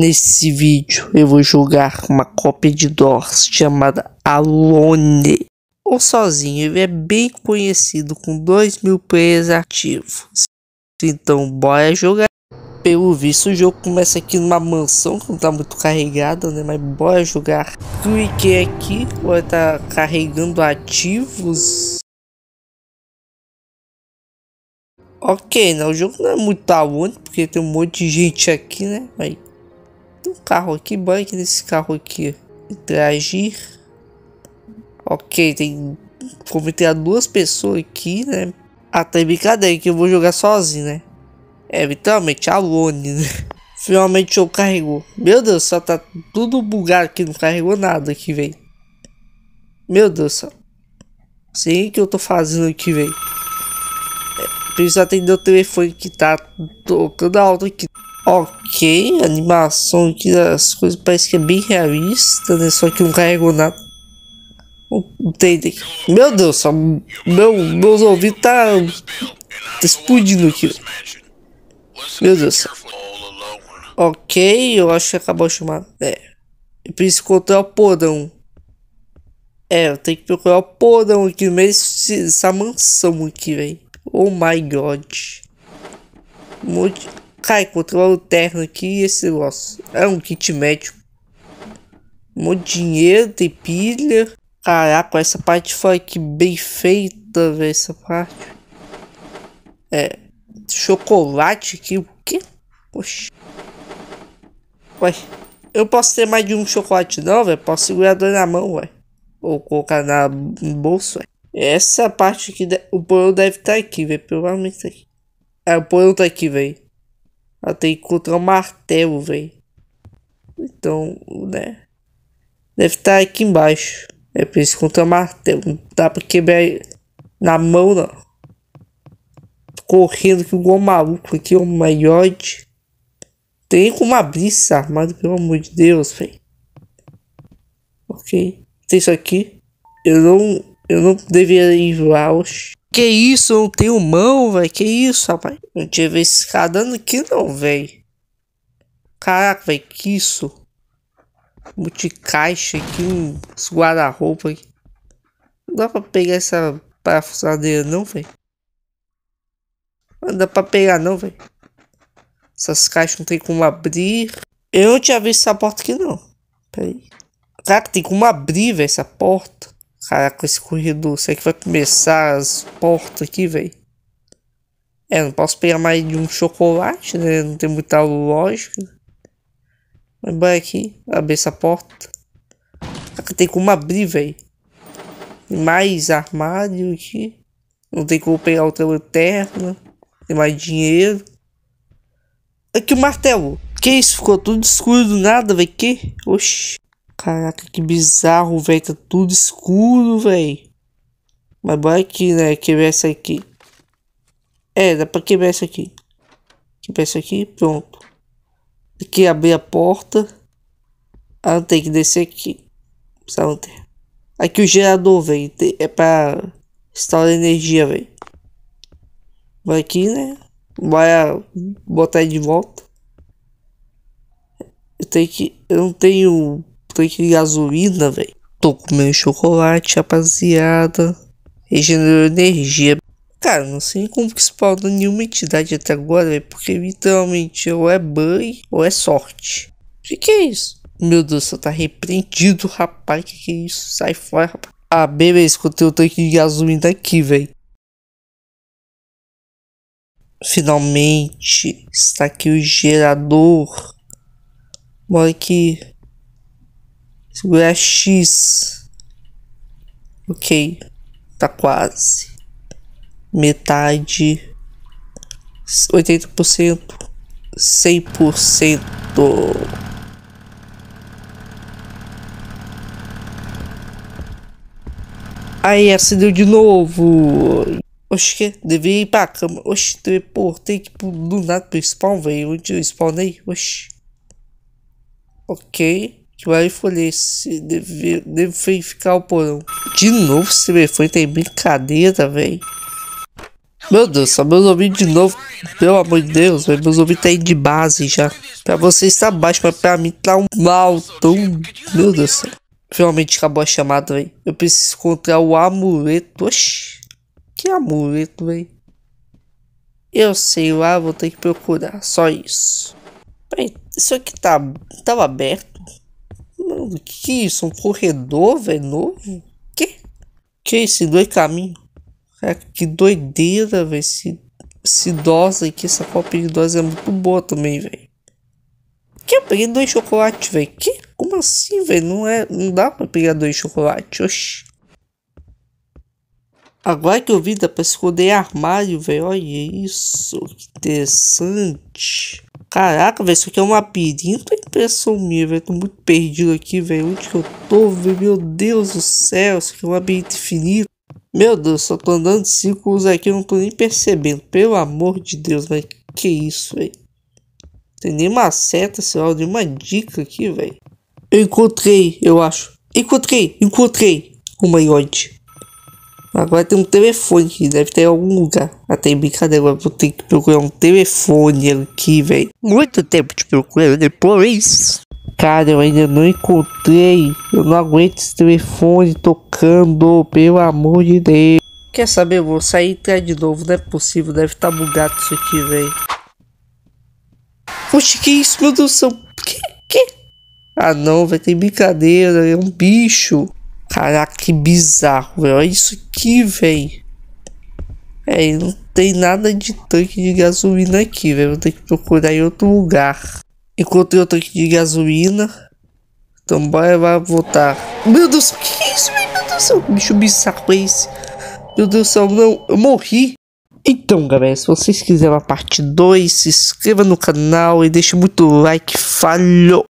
Nesse vídeo eu vou jogar uma cópia de DOS chamada Alone. Ou sozinho, ele é bem conhecido com 2 mil players ativos. Então bora jogar. Pelo visto o jogo começa aqui numa mansão que não tá muito carregada né, mas bora jogar. Cliquei é aqui, agora tá carregando ativos. Ok, não né? o jogo não é muito alone, porque tem um monte de gente aqui né, mas um carro aqui, banque nesse carro aqui. Interagir. Ok, tem. Comentei a duas pessoas aqui, né? Até ah, tá, brincadeira que eu vou jogar sozinho, né? É, literalmente, alone, né? Finalmente eu carregou. Meu Deus, só tá tudo bugado aqui, não carregou nada aqui, vem Meu Deus, só. Sei que eu tô fazendo aqui, vem é, Preciso atender o telefone que tá tocando alto aqui ok, a animação aqui das coisas parece que é bem realista, né? Só que não carregou nada. Entende? Meu Deus, só meu, meus ouvidos tá, tá explodindo aqui. Meu Deus. Ok, eu acho que acabou a chamada. É. Eu preciso encontrar o podão. É, eu tenho que procurar o podão aqui no meio dessa mansão aqui, velho. Oh my god. Um monte. Cai, controla o lanterna aqui e esse negócio. É um kit médico. Um monte de dinheiro, tem pilha. Caraca, essa parte foi que bem feita, velho, essa parte. É. Chocolate aqui, o quê? Poxa. Ué, eu posso ter mais de um chocolate não, velho? Posso segurar dois na mão, ué. Ou colocar na, bolsa, bolso, Essa parte aqui, o porão deve estar tá aqui, velho. Provavelmente tá aqui. É, o porão tá aqui, velho. Ela tem que encontrar um martelo, velho. Então, né? Deve estar tá aqui embaixo. É pra isso encontrar um martelo. Não dá pra quebrar na mão, não. correndo que igual um maluco aqui, um maiote. Tem como abrir essa armada, pelo amor de Deus, velho. Ok. Tem isso aqui. Eu não. Eu não deveria ir lá, oxe. Que isso, não tenho mão, velho. Que isso, rapaz. Não tive esse cara dando aqui não, velho. Caraca, velho, que isso. Multicaixa aqui, uns guarda-roupa aqui. Não dá pra pegar essa parafusadeira não, velho. Não dá pra pegar não, velho. Essas caixas não tem como abrir. Eu não tinha visto essa porta aqui não. aí. Caraca, tem como abrir, velho, essa porta. Caraca, esse corredor. Será que vai começar as portas aqui, velho? É, não posso pegar mais de um chocolate, né? Não tem muita lógica. Mas vai aqui, abrir essa porta. Caraca, tem como abrir, velho. Mais armário aqui. Não tem como pegar outra lanterna. Tem mais dinheiro. Aqui o martelo. Que isso? Ficou tudo escuro do nada, velho. Que? Oxi. Caraca, que bizarro, velho. Tá tudo escuro, velho. Mas bora aqui, né? Quebrar essa aqui. É, dá pra quebrar essa aqui. Quebrar essa aqui, pronto. Tem que abrir a porta. Ah, tem que descer aqui. Precisava ter. Aqui o gerador, velho. É pra instalar energia, velho. Vai aqui, né? vai botar ele de volta. Eu tenho que. Eu não tenho tanque de gasolina, velho. Tô comendo chocolate, rapaziada. Regenerou energia. Cara, não sei como que spawnou nenhuma entidade até agora, velho. porque literalmente ou é banho ou é sorte. O que, que é isso? Meu Deus, você tá repreendido, rapaz. Que que é isso? Sai fora, rapaz. Ah, beleza, escutei o tanque de gasolina aqui, velho. Finalmente está aqui o gerador. Bora aqui. Segurar X. Ok. Tá quase. Metade. 80%. 100%. Aí acendeu de novo. Oxe, que? Devia ir pra cama. Oxe, teleportei tipo do nada pro spawn, velho. Onde eu spawnei? Oxe. Ok vai folhece, deve, deve verificar o porão. De novo esse telefone foi tem brincadeira, velho. Meu Deus, só meus ouvidos de novo. Pelo amor de Deus, véio, meus ouvidos tá indo de base já. Pra você tá baixo, mas pra mim tá um mal tão... Meu Deus do céu. Finalmente acabou a chamada, velho. Eu preciso encontrar o amuleto. Oxi. Que amuleto, velho? Eu sei lá, vou ter que procurar. Só isso. isso aqui tá... Tava aberto. Mano, que é isso? Um corredor, velho, novo? Que? Que é esse dois caminhos? é que doideira, velho. Esse, esse idosa aqui, essa copa de idosa é muito boa também, velho. Que eu peguei dois chocolates, velho. Que? Como assim, velho? Não é, não dá para pegar dois chocolates. Oxi. Agora que eu vi, dá pra esconder armário, velho. Olha isso, que interessante. Caraca, velho, isso aqui é um labirinto? Tô impressão minha, velho. Tô muito perdido aqui, velho. Onde que eu tô, velho? Meu Deus do céu, isso aqui é um ambiente infinito. Meu Deus, só tô andando círculos aqui, eu não tô nem percebendo. Pelo amor de Deus, velho. Que isso, velho. Tem nenhuma seta, sei lá, nenhuma dica aqui, velho. Eu encontrei, eu acho. Encontrei, encontrei. Uma iode. Agora tem um telefone que deve ter em algum lugar. Até ah, brincadeira, agora vou ter que procurar um telefone aqui, velho. Muito tempo te procurando depois. Cara, eu ainda não encontrei. Eu não aguento esse telefone tocando, pelo amor de Deus. Quer saber? Eu vou sair e entrar de novo. Não é possível, deve estar tá bugado isso aqui, velho. Oxe, que isso, meu Deus do céu. Que? Que? Ah, não, vai ter brincadeira. É um bicho. Caraca, que bizarro, velho. É Olha isso aqui, velho. É, não tem nada de tanque de gasolina aqui, velho. Vou ter que procurar em outro lugar. Encontrei o tanque de gasolina. Então bora, lá voltar. Meu Deus, o que é isso, meu Deus do céu. Bicho bizarro é esse. Meu Deus do céu, não. Eu morri. Então, galera, se vocês quiserem a parte 2, se inscreva no canal e deixe muito like. Falou!